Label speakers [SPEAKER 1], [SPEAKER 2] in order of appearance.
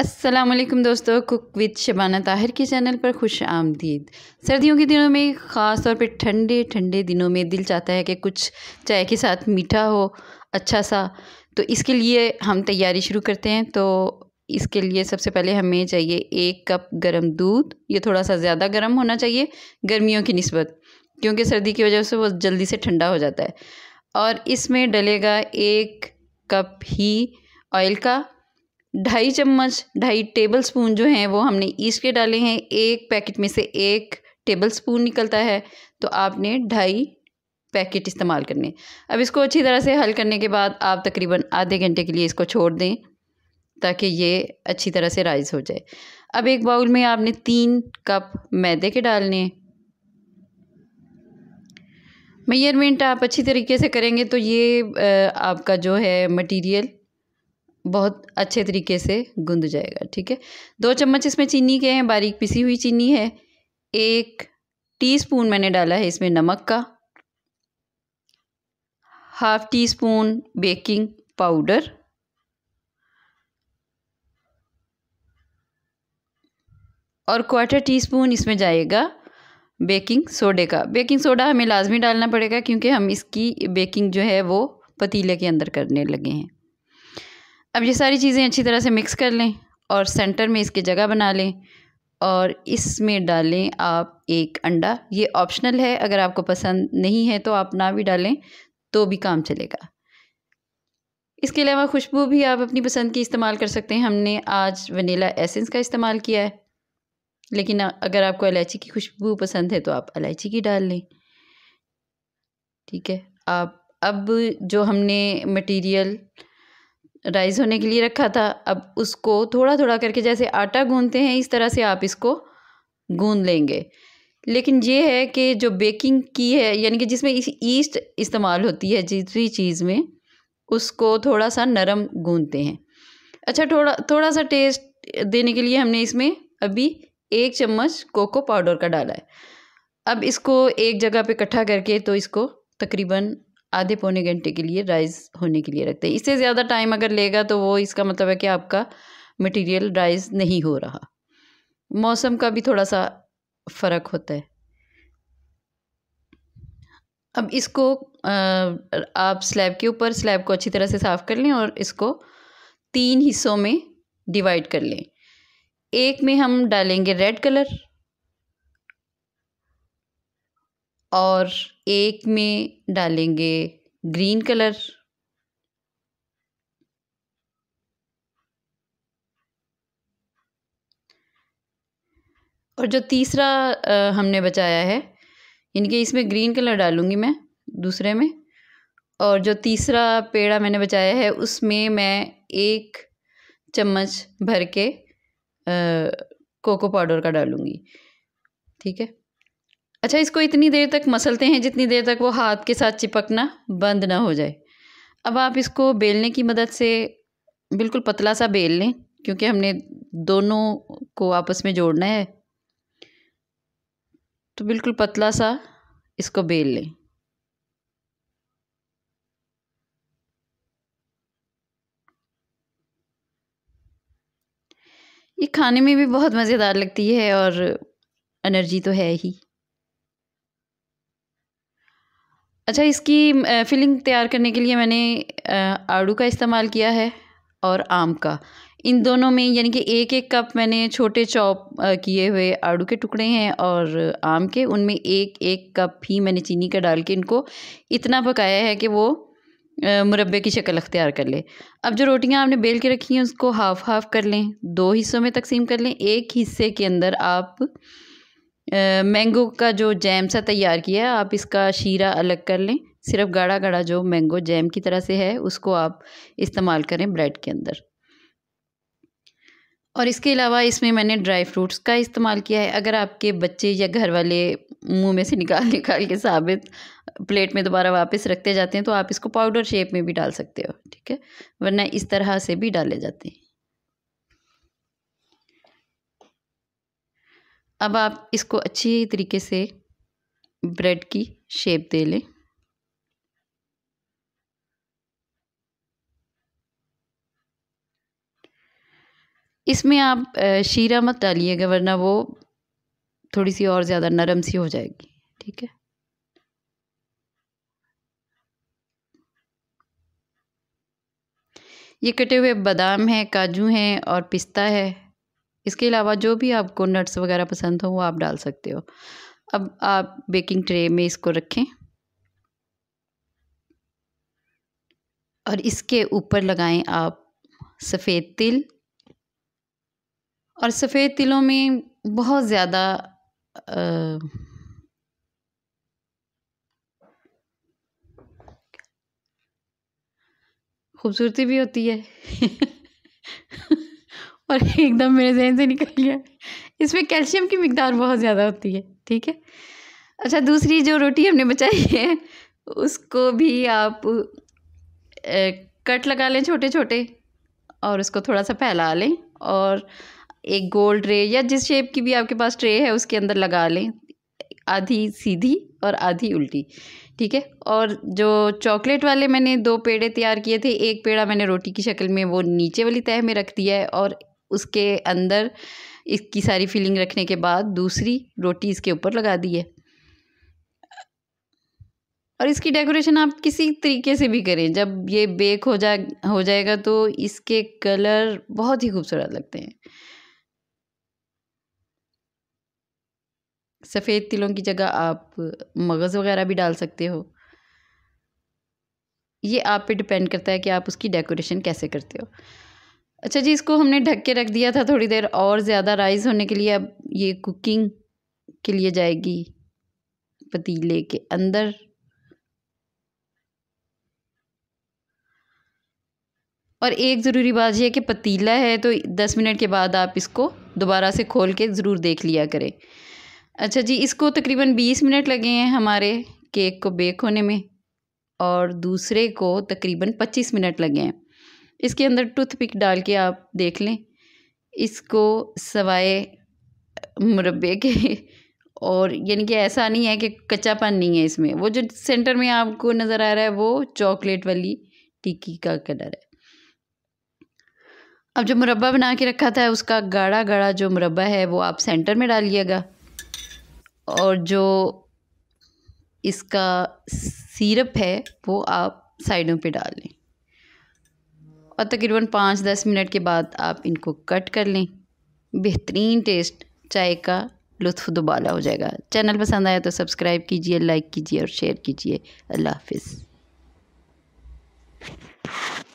[SPEAKER 1] असलम दोस्तों cook with Shabana Tahir के channel पर खुश आमदीद सर्दियों के दिनों में ख़ास तौर पर ठंडे ठंडे दिनों में दिल चाहता है कि कुछ चाय के साथ मीठा हो अच्छा सा तो इसके लिए हम तैयारी शुरू करते हैं तो इसके लिए सबसे पहले हमें चाहिए एक कप गर्म दूध ये थोड़ा सा ज़्यादा गर्म होना चाहिए गर्मियों की नस्बत क्योंकि सर्दी की वजह से वो जल्दी से ठंडा हो जाता है और इसमें डलेगा एक कप ही ऑयल का ढाई चम्मच ढाई टेबल स्पून जो हैं वो हमने ईस्ट के डाले हैं एक पैकेट में से एक टेबल स्पून निकलता है तो आपने ढाई पैकेट इस्तेमाल करने अब इसको अच्छी तरह से हल करने के बाद आप तकरीबन आधे घंटे के लिए इसको छोड़ दें ताकि ये अच्छी तरह से राइज हो जाए अब एक बाउल में आपने तीन कप मैदे के डालने मेयरमेंट आप अच्छी तरीके से करेंगे तो ये आपका जो है मटेरियल बहुत अच्छे तरीके से गूंद जाएगा ठीक है दो चम्मच इसमें चीनी के हैं बारीक पिसी हुई चीनी है एक टीस्पून मैंने डाला है इसमें नमक का half teaspoon baking powder और क्वार्टर टी स्पून इसमें जाएगा बेकिंग सोडे का बेकिंग सोडा हमें लाजमी डालना पड़ेगा क्योंकि हम इसकी बेकिंग जो है वो पतीले के अंदर करने लगे हैं अब ये सारी चीज़ें अच्छी तरह से मिक्स कर लें और सेंटर में इसकी जगह बना लें और इसमें डालें आप एक अंडा ये ऑप्शनल है अगर आपको पसंद नहीं है तो आप ना भी डालें तो भी काम चलेगा इसके अलावा खुशबू भी आप अपनी पसंद की इस्तेमाल कर सकते हैं हमने आज वनीला एसेंस का इस्तेमाल किया है लेकिन अगर आपको इलायची की खुशबू पसंद है तो आप इलायची की डाल लें ठीक है आप अब जो हमने मटेरियल राइस होने के लिए रखा था अब उसको थोड़ा थोड़ा करके जैसे आटा गूंदते हैं इस तरह से आप इसको गूंद लेंगे लेकिन ये है कि जो बेकिंग की है यानी कि जिसमें इस ईस्ट इस्तेमाल होती है जिस भी चीज़ में उसको थोड़ा सा नरम गूंदते हैं अच्छा थोड़ा थोड़ा सा टेस्ट देने के लिए हमने इसमें अभी एक चम्मच कोको पाउडर का डाला है अब इसको एक जगह पे इकट्ठा करके तो इसको तकरीबन आधे पौने घंटे के लिए राइज होने के लिए रखते हैं इससे ज़्यादा टाइम अगर लेगा तो वो इसका मतलब है कि आपका मटेरियल राइज नहीं हो रहा मौसम का भी थोड़ा सा फ़र्क होता है अब इसको आप स्लैब के ऊपर स्लैब को अच्छी तरह से साफ़ कर लें और इसको तीन हिस्सों में डिवाइड कर लें एक में हम डालेंगे रेड कलर और एक में डालेंगे ग्रीन कलर और जो तीसरा हमने बचाया है यानी कि इसमें ग्रीन कलर डालूंगी मैं दूसरे में और जो तीसरा पेड़ा मैंने बचाया है उसमें मैं एक चम्मच भर के आ, कोको पाउडर का डालूंगी ठीक है अच्छा इसको इतनी देर तक मसलते हैं जितनी देर तक वो हाथ के साथ चिपकना बंद ना हो जाए अब आप इसको बेलने की मदद से बिल्कुल पतला सा बेल लें क्योंकि हमने दोनों को आपस में जोड़ना है तो बिल्कुल पतला सा इसको बेल लें ये खाने में भी बहुत मज़ेदार लगती है और एनर्जी तो है ही अच्छा इसकी फिलिंग तैयार करने के लिए मैंने आड़ू का इस्तेमाल किया है और आम का इन दोनों में यानी कि एक एक कप मैंने छोटे चॉप किए हुए आड़ू के टुकड़े हैं और आम के उनमें एक एक कप ही मैंने चीनी का डाल के इनको इतना पकाया है कि वो मुरबे की शक्ल अख्तियार कर ले अब जो रोटियां आपने बेल के रखी हैं उसको हाफ़ हाफ़ कर लें दो हिस्सों में तकसीम कर लें एक हिस्से के अंदर आप मैंगो का जो जैम सा तैयार किया है आप इसका शीरा अलग कर लें सिर्फ गाढ़ा गाढ़ा जो मैंगो जैम की तरह से है उसको आप इस्तेमाल करें ब्रेड के अंदर और इसके अलावा इसमें मैंने ड्राई फ्रूट्स का इस्तेमाल किया है अगर आपके बच्चे या घर वाले मुंह में से निकाल निकाल के साबित प्लेट में दोबारा वापस रखते जाते हैं तो आप इसको पाउडर शेप में भी डाल सकते हो ठीक है वरना इस तरह से भी डाले जाते हैं अब आप इसको अच्छी तरीके से ब्रेड की शेप दे लें इसमें आप शीरा मत डालिएगा वरना वो थोड़ी सी और ज़्यादा नरम सी हो जाएगी ठीक है ये कटे हुए बादाम हैं काजू हैं और पिस्ता है इसके अलावा जो भी आपको नट्स वगैरह पसंद हो वो आप डाल सकते हो अब आप बेकिंग ट्रे में इसको रखें और इसके ऊपर लगाएं आप सफ़ेद तिल और सफ़ेद तिलों में बहुत ज़्यादा खूबसूरती भी होती है और एकदम मेरे जहन से निकल गया इसमें कैल्शियम की मकदार बहुत ज़्यादा होती है ठीक है अच्छा दूसरी जो रोटी हमने बचाई है उसको भी आप ए, कट लगा लें छोटे छोटे और उसको थोड़ा सा फैला लें और एक गोल ट्रे या जिस शेप की भी आपके पास ट्रे है उसके अंदर लगा लें आधी सीधी और आधी उल्टी ठीक है और जो चॉकलेट वाले मैंने दो पेड़े तैयार किए थे एक पेड़ा मैंने रोटी की शक्ल में वो नीचे वाली तह में रख दिया है और उसके अंदर इसकी सारी फीलिंग रखने के बाद दूसरी रोटी इसके ऊपर लगा दी है और इसकी डेकोरेशन आप किसी तरीके से भी करें जब ये बेक हो जा हो जाएगा तो इसके कलर बहुत ही खूबसूरत लगते हैं सफ़ेद तिलों की जगह आप मगज़ वगैरह भी डाल सकते हो ये आप पे डिपेंड करता है कि आप उसकी डेकोरेशन कैसे करते हो अच्छा जी इसको हमने ढक के रख दिया था थोड़ी देर और ज़्यादा राइस होने के लिए अब ये कुकिंग के लिए जाएगी पतीले के अंदर और एक ज़रूरी बात यह है कि पतीला है तो दस मिनट के बाद आप इसको दोबारा से खोल के ज़रूर देख लिया करें अच्छा जी इसको तकरीबन बीस मिनट लगे हैं हमारे केक को बेक होने में और दूसरे को तकरीबन पच्चीस मिनट लगे हैं इसके अंदर टूथपिक डाल के आप देख लें इसको सवाए मुरबे के और यानी कि ऐसा नहीं है कि कच्चापन नहीं है इसमें वो जो सेंटर में आपको नज़र आ रहा है वो चॉकलेट वाली टिक्की का कलर है अब जो मुरबा बना के रखा था उसका गाढ़ा गाढ़ा जो मुरबा है वो आप सेंटर में डालिएगा और जो इसका सीरप है वो आप साइडों पे डालें और तकरीबन पाँच दस मिनट के बाद आप इनको कट कर लें बेहतरीन टेस्ट चाय का लुत्फ दुबाला हो जाएगा चैनल पसंद आया तो सब्सक्राइब कीजिए लाइक कीजिए और शेयर कीजिए अल्लाह हाफिज़